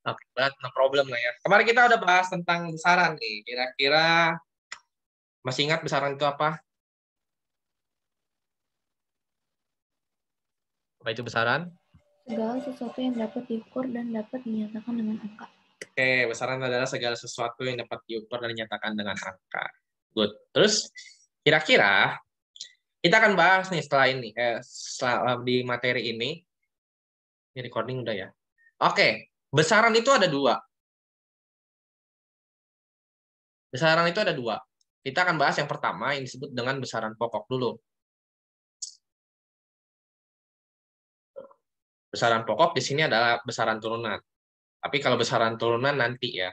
Oke, okay, no problem lah ya. Kemarin kita udah bahas tentang besaran nih. Kira-kira masih ingat besaran itu apa? Apa itu besaran? Segala sesuatu yang dapat diukur dan dapat dinyatakan dengan angka. Oke, okay, besaran adalah segala sesuatu yang dapat diukur dan dinyatakan dengan angka. Good. Terus kira-kira kita akan bahas nih setelah ini, eh, setelah di materi ini. Ini recording udah ya. Oke, okay. Besaran itu ada dua. Besaran itu ada dua. Kita akan bahas yang pertama yang disebut dengan besaran pokok dulu. Besaran pokok di sini adalah besaran turunan. Tapi kalau besaran turunan nanti ya.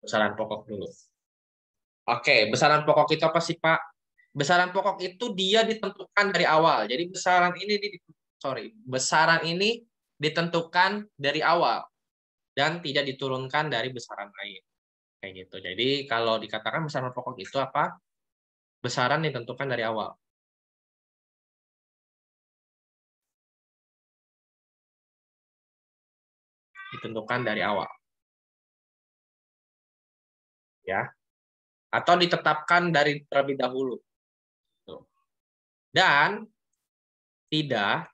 Besaran pokok dulu. Oke, besaran pokok itu apa sih, Pak? besaran pokok itu dia ditentukan dari awal. Jadi besaran ini sorry, besaran ini ditentukan dari awal dan tidak diturunkan dari besaran lain. Kayak gitu. Jadi kalau dikatakan besaran pokok itu apa? Besaran ditentukan dari awal. Ditentukan dari awal. Ya. Atau ditetapkan dari terlebih dahulu. Dan tidak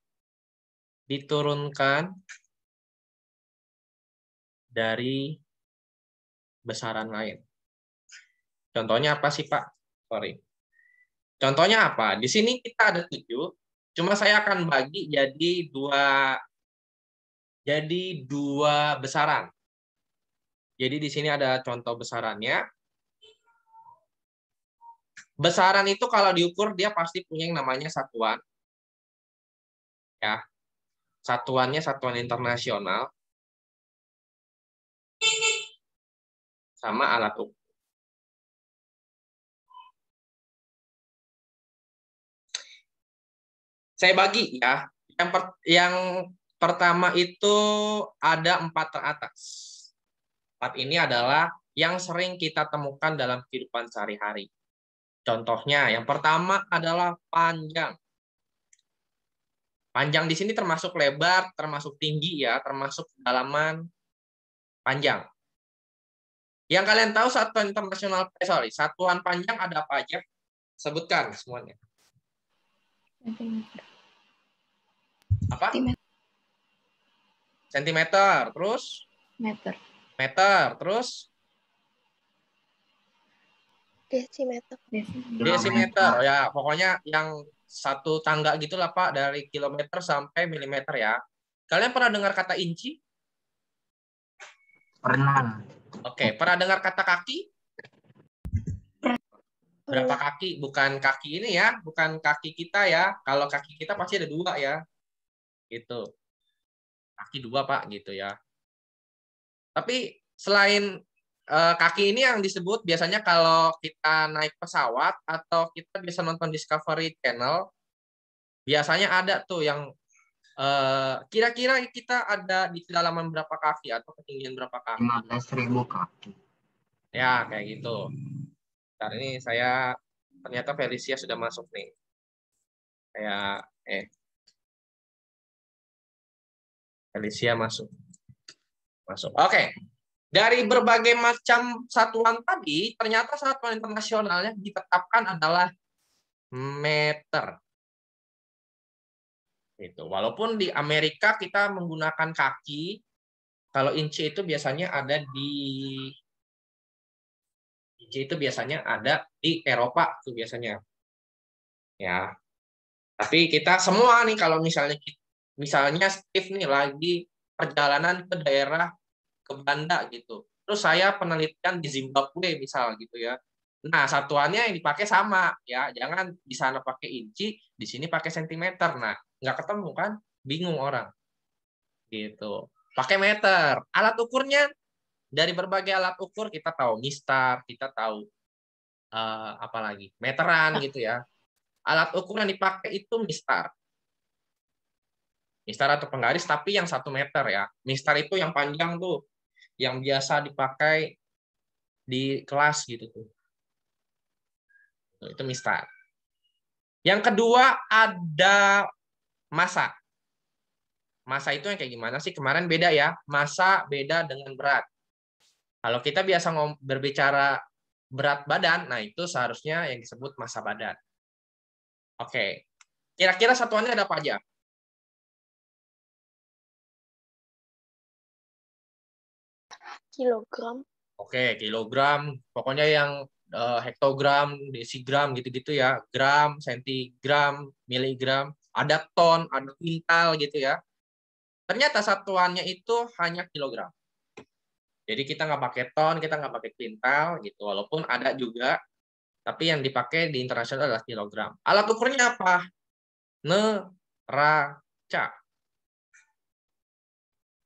diturunkan dari besaran lain. Contohnya apa sih Pak? Sorry. Contohnya apa? Di sini kita ada tujuh, cuma saya akan bagi jadi dua jadi dua besaran. Jadi di sini ada contoh besarannya. Besaran itu kalau diukur dia pasti punya yang namanya satuan. Ya satuannya satuan internasional sama alat ukur. Saya bagi ya. Yang per, yang pertama itu ada empat teratas. Empat ini adalah yang sering kita temukan dalam kehidupan sehari-hari. Contohnya, yang pertama adalah panjang. Panjang di sini termasuk lebar, termasuk tinggi ya, termasuk dalaman panjang. Yang kalian tahu satuan internasional eh, sorry, satuan panjang ada apa aja? Sebutkan semuanya. Sentimeter. Apa? Sentimeter. terus? Meter. Meter, terus? Desimeter. Desimeter. Desimeter. ya, pokoknya yang satu tangga gitulah Pak dari kilometer sampai milimeter ya. Kalian pernah dengar kata inci? Pernah. Oke, okay. pernah dengar kata kaki? Berapa kaki? Bukan kaki ini ya, bukan kaki kita ya. Kalau kaki kita pasti ada dua ya. Gitu. Kaki dua Pak gitu ya. Tapi selain Eh, kaki ini yang disebut biasanya kalau kita naik pesawat atau kita bisa nonton Discovery Channel biasanya ada tuh yang kira eh, kira-kira kita ada di kedalaman berapa kaki atau ketinggian berapa kaki? 15.000 kaki. Ya, kayak gitu. Bentar, ini saya ternyata Felicia sudah masuk nih. Kayak eh Felicia masuk. Masuk. Oke. Okay. Dari berbagai macam satuan tadi, ternyata satuan internasionalnya ditetapkan adalah meter. Itu. Walaupun di Amerika kita menggunakan kaki, kalau inci itu biasanya ada di inci itu biasanya ada di Eropa tuh biasanya. Ya. Tapi kita semua nih kalau misalnya misalnya Steve nih lagi perjalanan ke daerah ke Belanda gitu. Terus saya penelitian di Zimbabwe misal gitu ya. Nah, satuannya yang dipakai sama ya. Jangan di sana pakai inci, di sini pakai sentimeter. Nah, nggak ketemu kan? Bingung orang. Gitu. Pakai meter. Alat ukurnya dari berbagai alat ukur kita tahu mistar, kita tahu uh, eh, apalagi meteran gitu ya. Alat ukur yang dipakai itu mistar. Mistar atau penggaris tapi yang satu meter ya. Mistar itu yang panjang tuh yang biasa dipakai di kelas gitu tuh. Itu mistar. Yang kedua ada masa. Masa itu yang kayak gimana sih? Kemarin beda ya. Masa beda dengan berat. Kalau kita biasa berbicara berat badan, nah itu seharusnya yang disebut masa badan. Oke. Kira-kira satuannya ada apa aja? kilogram. Oke, kilogram. Pokoknya yang uh, hektogram, desigram gitu-gitu ya, gram, sentigram, miligram, ada ton, ada kuintal gitu ya. Ternyata satuannya itu hanya kilogram. Jadi kita nggak pakai ton, kita nggak pakai kuintal gitu, walaupun ada juga, tapi yang dipakai di internasional adalah kilogram. Alat ukurnya apa? Neraca.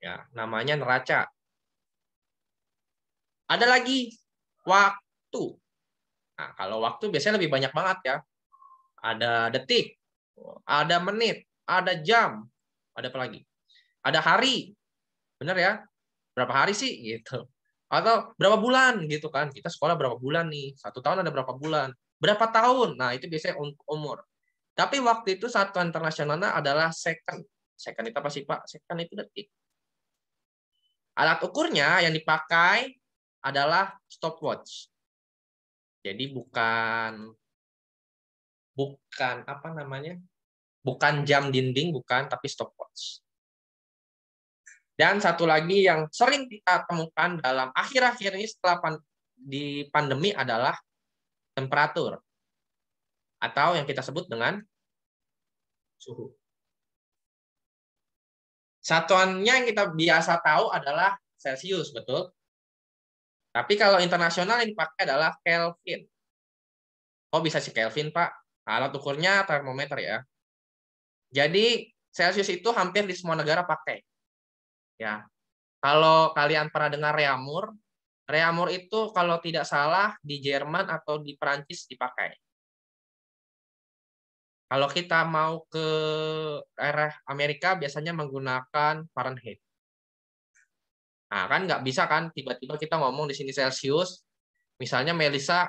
Ya, namanya neraca. Ada lagi waktu. Nah, kalau waktu biasanya lebih banyak banget ya. Ada detik, ada menit, ada jam, ada apa lagi? Ada hari. Benar ya? Berapa hari sih gitu. Atau berapa bulan gitu kan. Kita sekolah berapa bulan nih? Satu tahun ada berapa bulan? Berapa tahun? Nah, itu biasanya umur. Tapi waktu itu satuan internasionalnya adalah second. Second itu apa sih, Pak? Second itu detik. Alat ukurnya yang dipakai adalah stopwatch. Jadi bukan bukan apa namanya? Bukan jam dinding, bukan, tapi stopwatch. Dan satu lagi yang sering kita temukan dalam akhir-akhir ini setelah pan di pandemi adalah temperatur atau yang kita sebut dengan suhu. Satuannya yang kita biasa tahu adalah Celsius, betul? Tapi kalau internasional yang dipakai adalah Kelvin. Oh, bisa sih Kelvin, Pak. Alat ukurnya termometer ya. Jadi, Celsius itu hampir di semua negara pakai. Ya. Kalau kalian pernah dengar reamur, reamur itu kalau tidak salah di Jerman atau di Perancis dipakai. Kalau kita mau ke daerah Amerika biasanya menggunakan Fahrenheit. Nah, kan nggak bisa kan tiba-tiba kita ngomong di sini Celsius, misalnya Melisa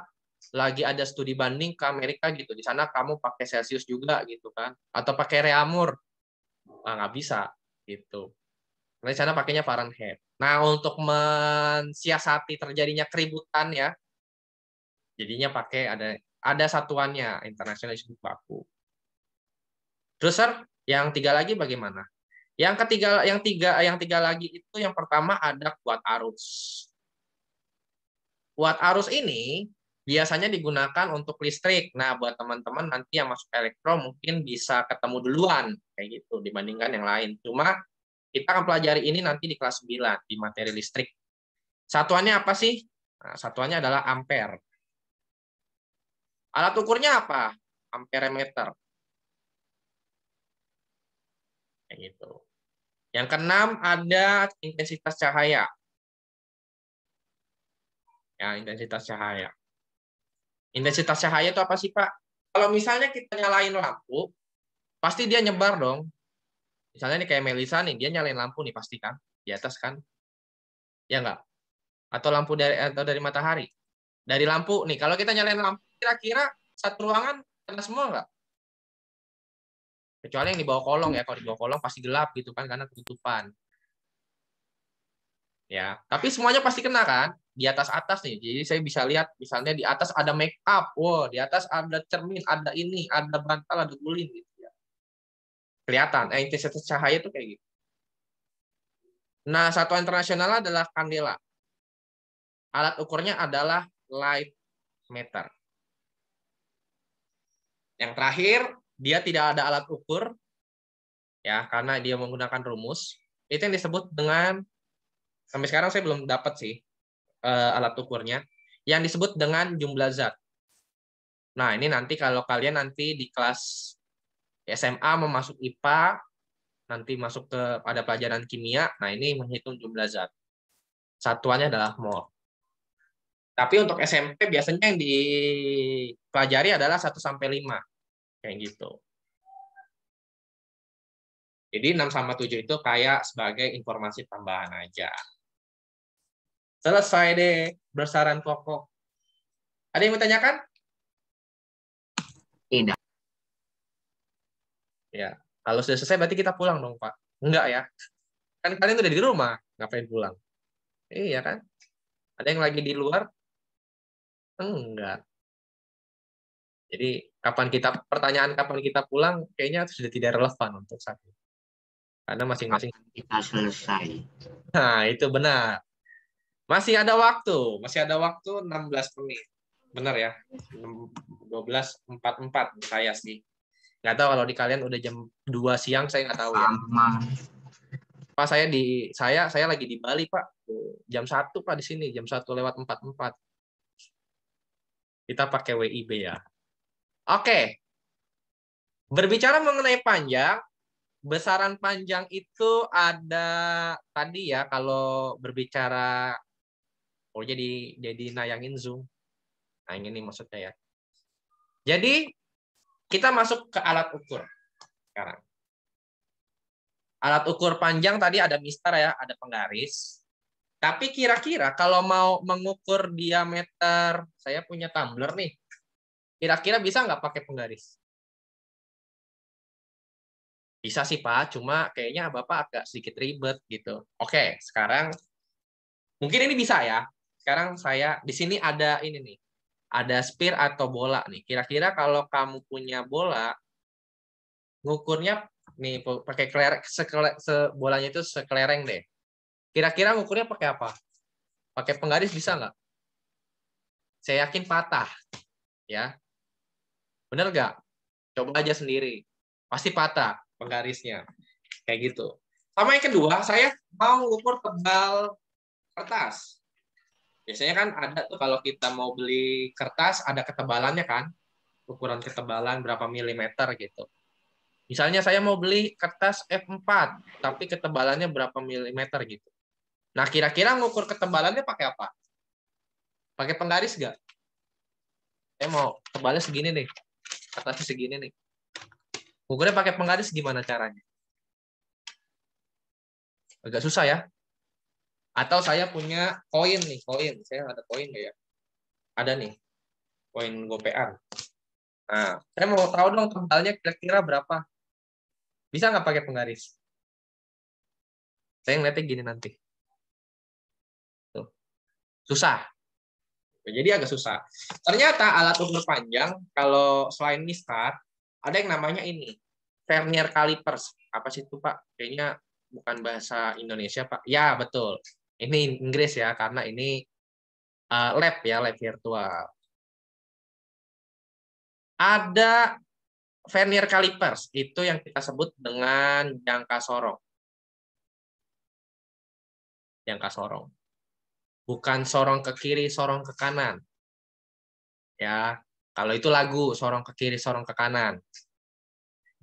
lagi ada studi banding ke Amerika gitu, di sana kamu pakai Celsius juga gitu kan, atau pakai Reamur, nah, nggak bisa gitu. Karena di sana pakainya Fahrenheit. Nah, untuk mensiasati terjadinya keributan ya, jadinya pakai ada ada satuannya International Baku. Terus, Sir, yang tiga lagi bagaimana? Yang ketiga, yang tiga, yang tiga lagi itu yang pertama ada kuat arus. Kuat arus ini biasanya digunakan untuk listrik. Nah, buat teman-teman nanti yang masuk elektro mungkin bisa ketemu duluan kayak gitu dibandingkan yang lain. Cuma kita akan pelajari ini nanti di kelas 9 di materi listrik. Satuannya apa sih? Nah, satuannya adalah ampere. Alat ukurnya apa? Amperemeter. Kayak gitu. Yang keenam ada intensitas cahaya. Ya, intensitas cahaya. Intensitas cahaya itu apa sih, Pak? Kalau misalnya kita nyalain lampu, pasti dia nyebar dong. Misalnya nih kayak Melisa nih, dia nyalain lampu nih pasti kan, di atas kan. Ya enggak? Atau lampu dari atau dari matahari. Dari lampu nih, kalau kita nyalain lampu kira-kira satu ruangan kena semua enggak? kecuali yang di bawah kolong ya hmm. kalau di bawah kolong pasti gelap gitu kan karena ketutupan ya tapi semuanya pasti kena kan di atas atas nih jadi saya bisa lihat misalnya di atas ada make up wow di atas ada cermin ada ini ada bantal ada guling gitu ya kelihatan eh, intensitas cahaya itu kayak gitu nah satuan internasional adalah kandela alat ukurnya adalah light meter yang terakhir dia tidak ada alat ukur ya karena dia menggunakan rumus itu yang disebut dengan sampai sekarang saya belum dapat sih uh, alat ukurnya yang disebut dengan jumlah zat. Nah, ini nanti kalau kalian nanti di kelas SMA memasuk IPA, nanti masuk ke pada pelajaran kimia, nah ini menghitung jumlah zat. Satuannya adalah mol. Tapi untuk SMP biasanya yang dipelajari adalah 1 sampai 5 kayak gitu. Jadi 6 sama 7 itu kayak sebagai informasi tambahan aja. Selesai deh bersaran pokok. Ada yang mau tanyakan? Tidak. Ya, kalau sudah selesai berarti kita pulang dong, Pak. Enggak ya. Kan kalian udah di rumah, ngapain pulang? Iya kan? Ada yang lagi di luar? Enggak. Jadi kapan kita pertanyaan kapan kita pulang kayaknya sudah tidak relevan untuk saat ini. Karena masing-masing kita selesai. Nah, itu benar. Masih ada waktu, masih ada waktu 16 menit. Benar ya? 12.44 saya sih. Nggak tahu kalau di kalian udah jam 2 siang saya nggak tahu ya. Pak saya di saya saya lagi di Bali, Pak. Jam 1 Pak di sini, jam 1 lewat 44. Kita pakai WIB ya. Oke. Berbicara mengenai panjang, besaran panjang itu ada tadi ya kalau berbicara oh jadi jadi nayangin zoom. Nah, ini maksudnya ya. Jadi kita masuk ke alat ukur sekarang. Alat ukur panjang tadi ada mister ya, ada penggaris. Tapi kira-kira kalau mau mengukur diameter, saya punya tumbler nih. Kira-kira bisa nggak pakai penggaris? Bisa sih Pak, cuma kayaknya Bapak agak sedikit ribet gitu. Oke, sekarang mungkin ini bisa ya. Sekarang saya di sini ada ini nih. Ada spear atau bola nih. Kira-kira kalau kamu punya bola ngukurnya nih pakai kelereng sekele, se, bolanya itu sekelereng deh. Kira-kira ngukurnya pakai apa? Pakai penggaris bisa nggak? Saya yakin patah. Ya. Bener nggak? Coba aja sendiri. Pasti patah penggarisnya. Kayak gitu. Sama yang kedua, saya mau ukur tebal kertas. Biasanya kan ada tuh kalau kita mau beli kertas, ada ketebalannya kan. Ukuran ketebalan berapa milimeter gitu. Misalnya saya mau beli kertas F4, tapi ketebalannya berapa milimeter gitu. Nah, kira-kira ngukur ketebalannya pakai apa? Pakai penggaris nggak? Saya mau tebalnya segini nih tapi segini nih. Ukurnya pakai penggaris gimana caranya? Agak susah ya. Atau saya punya koin nih, koin. Saya ada koin nggak ya? Ada nih, koin gopean. Nah, saya mau tahu dong totalnya kira-kira berapa. Bisa nggak pakai penggaris? Saya ngeliatnya gini nanti. Tuh. Susah. Jadi agak susah. Ternyata alat ukur panjang kalau selain Nistar ada yang namanya ini vernier calipers. Apa sih itu Pak? Kayaknya bukan bahasa Indonesia Pak. Ya betul. Ini Inggris ya karena ini uh, lab ya lab virtual. Ada vernier calipers itu yang kita sebut dengan jangka sorong. Jangka sorong bukan sorong ke kiri, sorong ke kanan. Ya, kalau itu lagu sorong ke kiri, sorong ke kanan.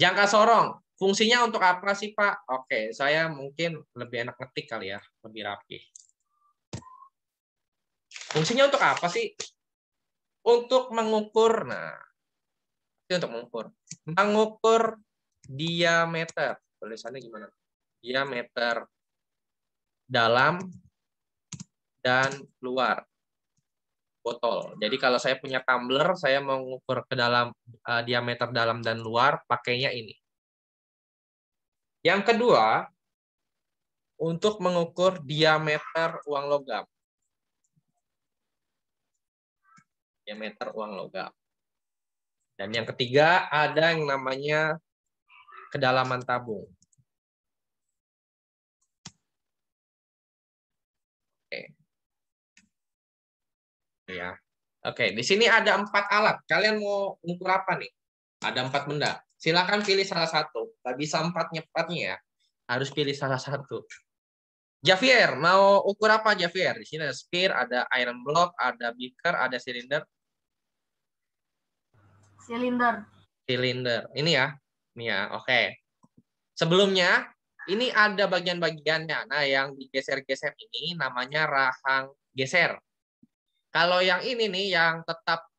Jangka sorong, fungsinya untuk apa sih, Pak? Oke, saya mungkin lebih enak ngetik kali ya, lebih rapi. Fungsinya untuk apa sih? Untuk mengukur. Nah, itu untuk mengukur. Mengukur diameter. Tulisannya gimana? Diameter dalam dan keluar botol. Jadi kalau saya punya tumbler, saya mengukur ke dalam uh, diameter dalam dan luar, pakainya ini. Yang kedua, untuk mengukur diameter uang logam. Diameter uang logam. Dan yang ketiga, ada yang namanya kedalaman tabung. ya. Oke, di sini ada empat alat. Kalian mau ukur apa nih? Ada empat benda. Silakan pilih salah satu. Tidak bisa empat nyepatnya ya. Harus pilih salah satu. Javier, mau ukur apa Javier? Di sini ada spear, ada iron block, ada beaker, ada silinder. Silinder. Silinder. Ini ya. Ini ya. Oke. Sebelumnya ini ada bagian-bagiannya. Nah, yang digeser-geser ini namanya rahang geser. Kalau yang ini nih yang tetap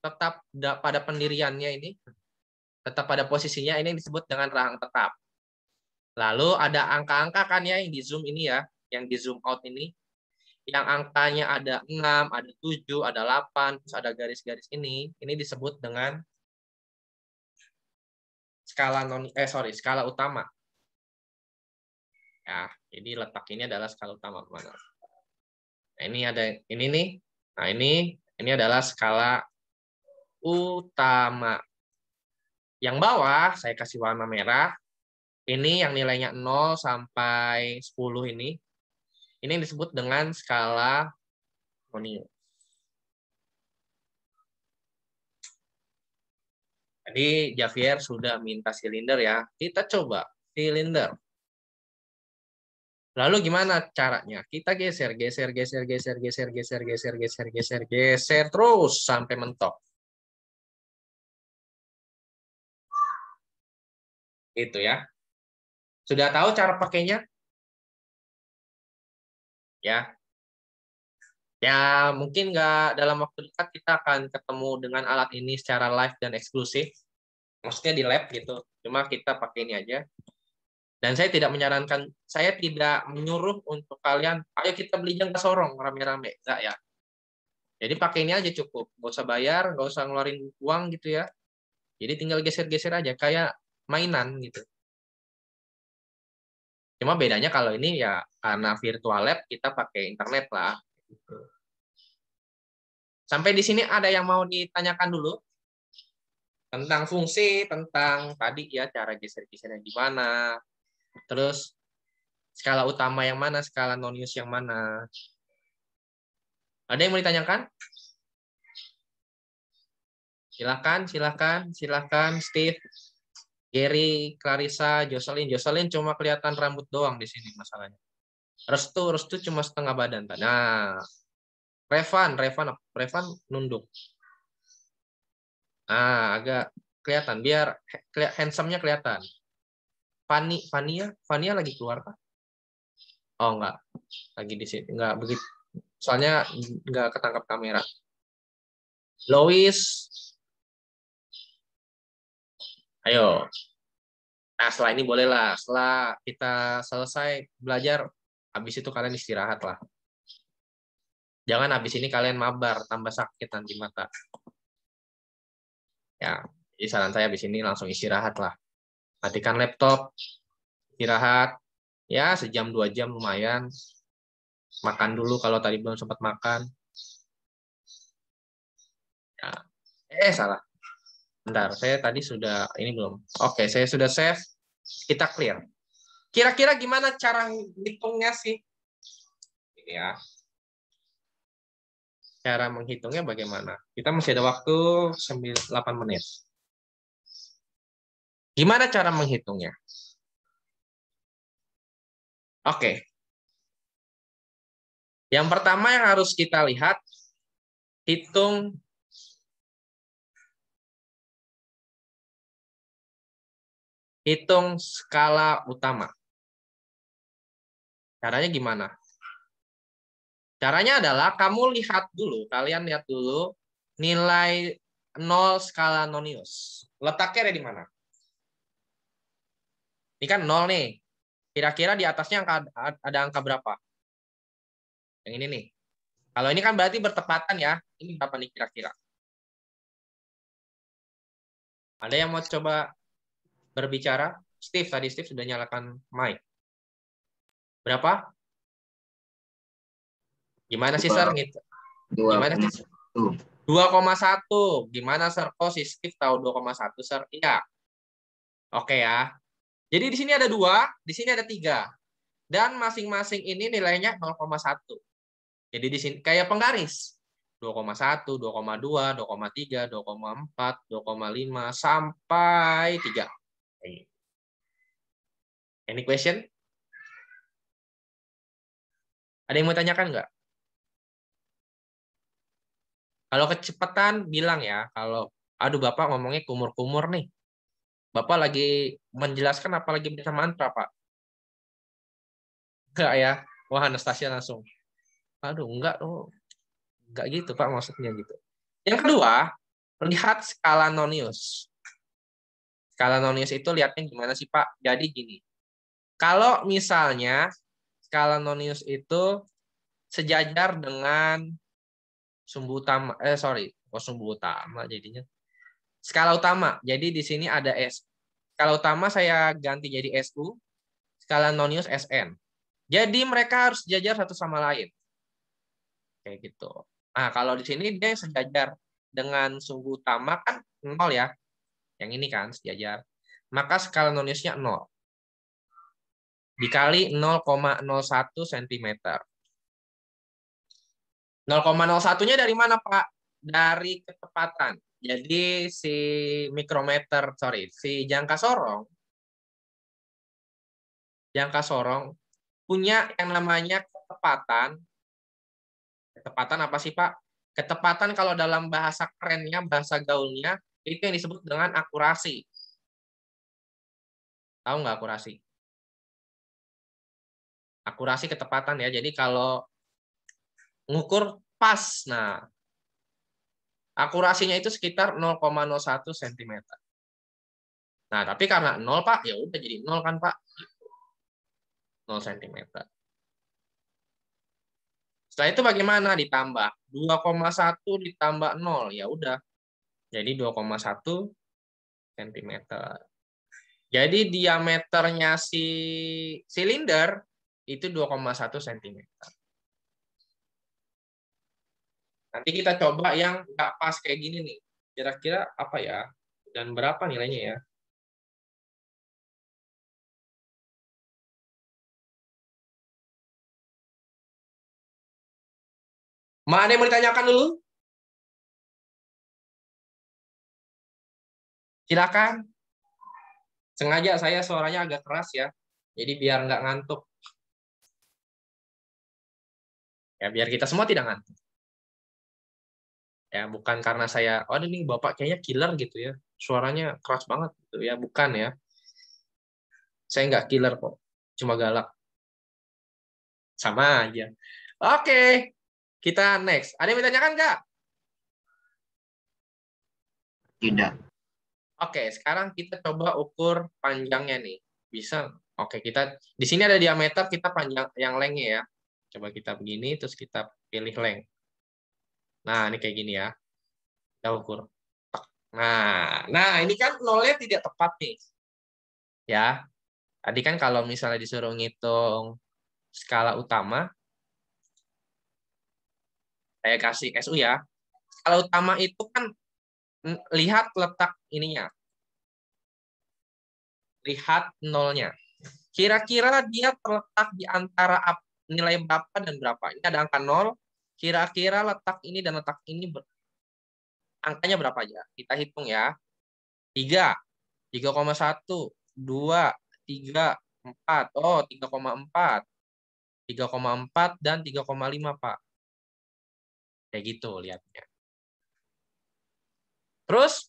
tetap pada pendiriannya ini tetap pada posisinya ini disebut dengan rahang tetap. Lalu ada angka-angka kan ya yang di zoom ini ya, yang di zoom out ini. Yang angkanya ada 6, ada 7, ada 8, terus ada garis-garis ini. Ini disebut dengan skala non eh sorry, skala utama. Ya, ini letak ini adalah skala utama, teman Nah, ini ada ini nih Nah, ini ini adalah skala utama. Yang bawah saya kasih warna merah. Ini yang nilainya 0 sampai 10 ini. Ini yang disebut dengan skala Fourier. jadi Javier sudah minta silinder ya. Kita coba silinder. Lalu gimana caranya? Kita geser, geser, geser, geser, geser, geser, geser, geser, geser, geser terus sampai mentok. Itu ya. Sudah tahu cara pakainya? Ya. Ya, mungkin nggak dalam waktu dekat kita akan ketemu dengan alat ini secara live dan eksklusif. Maksudnya di lab gitu. Cuma kita pakai ini aja. Dan saya tidak menyarankan, saya tidak menyuruh untuk kalian, ayo kita beli jangka sorong rame-rame, enggak ya. Jadi pakai ini aja cukup, nggak usah bayar, nggak usah ngeluarin uang gitu ya. Jadi tinggal geser-geser aja, kayak mainan gitu. Cuma bedanya kalau ini ya karena virtual lab kita pakai internet lah. Sampai di sini ada yang mau ditanyakan dulu tentang fungsi, tentang tadi ya cara geser-gesernya gimana, Terus skala utama yang mana, skala nonius yang mana. Ada yang mau ditanyakan? Silakan, silakan, silakan, Steve, Gary, Clarissa, Jocelyn. Jocelyn cuma kelihatan rambut doang di sini masalahnya. Restu, Restu cuma setengah badan. Nah, Revan, Revan, Revan nunduk. Ah, agak kelihatan. Biar handsome-nya kelihatan. Fani Fania Fania lagi keluar kah? Oh enggak. Lagi di sini. Enggak begitu. Soalnya enggak ketangkap kamera. Lois. Ayo. Nah, setelah ini bolehlah. Setelah kita selesai belajar, habis itu kalian istirahat lah. Jangan habis ini kalian mabar, tambah sakit nanti mata. Ya, jadi saran saya habis ini langsung istirahat lah matikan laptop, istirahat, ya sejam dua jam lumayan. Makan dulu kalau tadi belum sempat makan. Ya. Eh salah. Bentar, saya tadi sudah ini belum. Oke, saya sudah save. Kita clear. Kira-kira gimana cara ngitungnya sih? Ini ya. Cara menghitungnya bagaimana? Kita masih ada waktu 8 menit. Gimana cara menghitungnya? Oke. Yang pertama yang harus kita lihat, hitung hitung skala utama. Caranya gimana? Caranya adalah kamu lihat dulu, kalian lihat dulu nilai nol skala nonius. Letaknya ada di mana? Ini kan nol nih. Kira-kira di atasnya angka, ada angka berapa? Yang ini nih. Kalau ini kan berarti bertepatan ya. Ini berapa nih kira-kira? Ada yang mau coba berbicara? Steve, tadi Steve sudah nyalakan mic. Berapa? Gimana sih, Sir? Gimana sih? 2,1. Gimana, Sir? Oh, si Steve tahu 2,1, Sir? Iya. Oke ya. Jadi di sini ada dua, di sini ada tiga. Dan masing-masing ini nilainya 0,1. Jadi di sini kayak penggaris. 2,1, 2,2, 2,3, 2,4, 2,5, sampai 3. Gitu. Any question? Ada yang mau tanyakan nggak? Kalau kecepatan bilang ya, kalau aduh Bapak ngomongnya kumur-kumur nih. Bapak lagi menjelaskan apa lagi baca mantra, Pak? Enggak ya? Wah, Anastasia langsung. Aduh, enggak tuh. Oh, enggak gitu, Pak, maksudnya gitu. Yang kedua, lihat skala nonius. Skala nonius itu lihatnya gimana sih, Pak? Jadi gini. Kalau misalnya skala nonius itu sejajar dengan sumbu utama eh sorry kok oh, sumbu utama jadinya skala utama. Jadi di sini ada S. Skala utama saya ganti jadi SU, skala nonius SN. Jadi mereka harus sejajar satu sama lain. Kayak gitu. Nah, kalau di sini dia sejajar dengan sumbu utama kan 0 ya. Yang ini kan sejajar. Maka skala noniusnya 0 dikali 0,01 cm. 0,01-nya dari mana, Pak? Dari ketepatan. Jadi si mikrometer, sorry, si jangka sorong, jangka sorong punya yang namanya ketepatan. Ketepatan apa sih Pak? Ketepatan kalau dalam bahasa kerennya, bahasa gaulnya, itu yang disebut dengan akurasi. Tahu nggak akurasi? Akurasi ketepatan ya. Jadi kalau ngukur pas, nah Akurasinya itu sekitar 0,01 cm. Nah, tapi karena 0, Pak, ya udah jadi 0 kan, Pak. 0 cm. Setelah itu bagaimana? Ditambah 2,1 ditambah 0, ya udah. Jadi 2,1 cm. Jadi diameternya si silinder itu 2,1 cm. Nanti kita coba yang nggak pas kayak gini nih. Kira-kira apa ya? Dan berapa nilainya ya? Mana yang mau ditanyakan dulu? Silakan. Sengaja saya suaranya agak keras ya. Jadi biar nggak ngantuk. Ya, biar kita semua tidak ngantuk ya bukan karena saya oh ini bapak kayaknya killer gitu ya suaranya keras banget gitu ya bukan ya saya nggak killer kok cuma galak sama aja oke kita next ada yang kan nggak tidak oke sekarang kita coba ukur panjangnya nih bisa oke kita di sini ada diameter kita panjang yang lengnya ya coba kita begini terus kita pilih length Nah, ini kayak gini ya. Kita ukur. Nah, nah ini kan nolnya tidak tepat nih. Ya. Tadi kan kalau misalnya disuruh ngitung skala utama, saya kasih SU ya. Skala utama itu kan mm, lihat letak ininya. Lihat nolnya. Kira-kira dia terletak di antara nilai berapa dan berapa. Ini ada angka 0, Kira-kira letak ini dan letak ini ber angkanya berapa aja? Kita hitung ya. 3, 3,1, 2, 3, 4. Oh, 3,4. 3,4 dan 3,5, Pak. Kayak gitu lihatnya. Terus,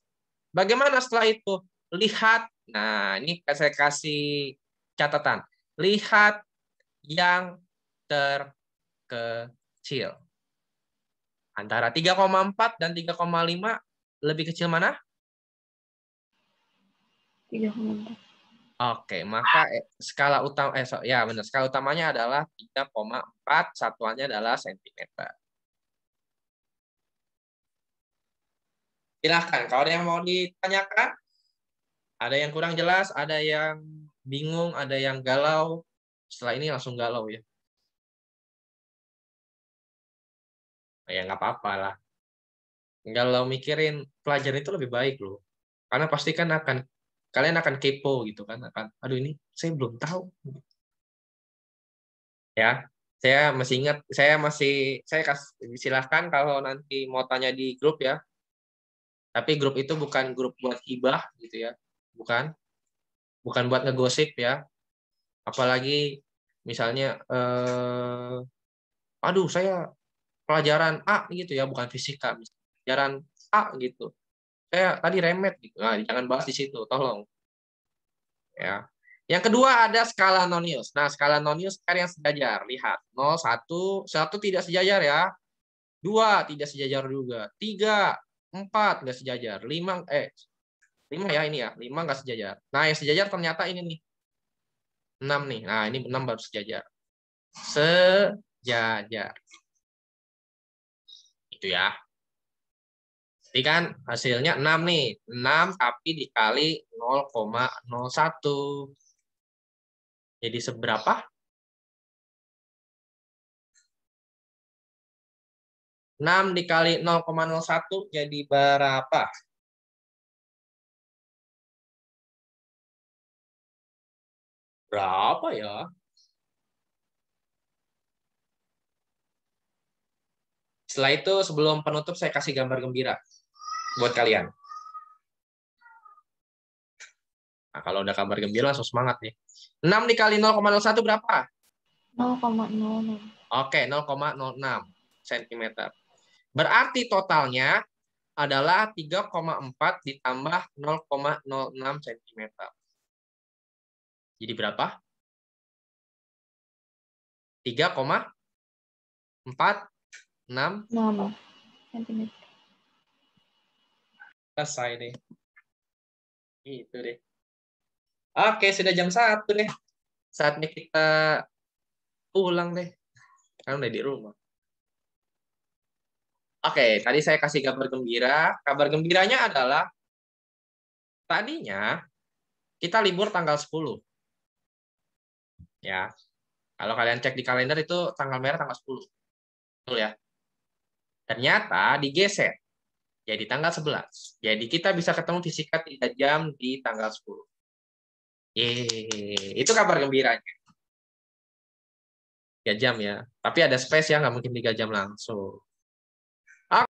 bagaimana setelah itu? Lihat. Nah, ini kan saya kasih catatan. Lihat yang terkecil. Antara 3,4 dan 3,5 lebih kecil mana? 3,4. Oke, maka eh, skala utama eh so, ya benar, skala utamanya adalah 3,4, satuannya adalah cm. Silahkan, kalau ada yang mau ditanyakan, ada yang kurang jelas, ada yang bingung, ada yang galau. Setelah ini langsung galau ya. ya nggak apa-apa lah lo mikirin pelajaran itu lebih baik loh karena pasti kan akan kalian akan kepo gitu kan akan aduh ini saya belum tahu ya saya masih ingat saya masih saya kasih, silahkan kalau nanti mau tanya di grup ya tapi grup itu bukan grup buat hibah gitu ya bukan bukan buat ngegosip ya apalagi misalnya eh, aduh saya pelajaran A gitu ya, bukan fisika, pelajaran A gitu. Saya tadi remet gitu. Nah, jangan bahas di situ, tolong. Ya. Yang kedua ada skala nonius. Nah, skala nonius R kan yang sejajar. Lihat, 0 1 1 tidak sejajar ya. 2 tidak sejajar juga. 3 4 enggak sejajar. 5 eh 5 ya ini ya. 5 enggak sejajar. Nah, yang sejajar ternyata ini nih. 6 nih. Nah, ini 6 baru sejajar. Sejajar gitu ya. Jadi kan hasilnya 6 nih. 6 tapi dikali 0,01. Jadi seberapa? enam dikali 0,01 jadi berapa? Berapa ya? Setelah itu sebelum penutup saya kasih gambar gembira buat kalian. Nah, kalau udah kabar gembira langsung semangat nih. 6 dikali 0,01 berapa? 0,06. Oke, 0,06 cm. Berarti totalnya adalah 3,4 ditambah 0,06 cm. Jadi berapa? 3,4 6 6 cm. Selesai deh. Itu deh. Oke, sudah jam 1 nih. Saatnya kita pulang deh. Kan udah di rumah. Oke, tadi saya kasih kabar gembira. Kabar gembiranya adalah tadinya kita libur tanggal 10. Ya. Kalau kalian cek di kalender itu tanggal merah tanggal 10. Betul ya? Ternyata digeser. Jadi tanggal 11. Jadi kita bisa ketemu fisika 3 jam di tanggal 10. Yeay. Itu kabar gembiranya. 3 jam ya. Tapi ada space ya, nggak mungkin 3 jam langsung.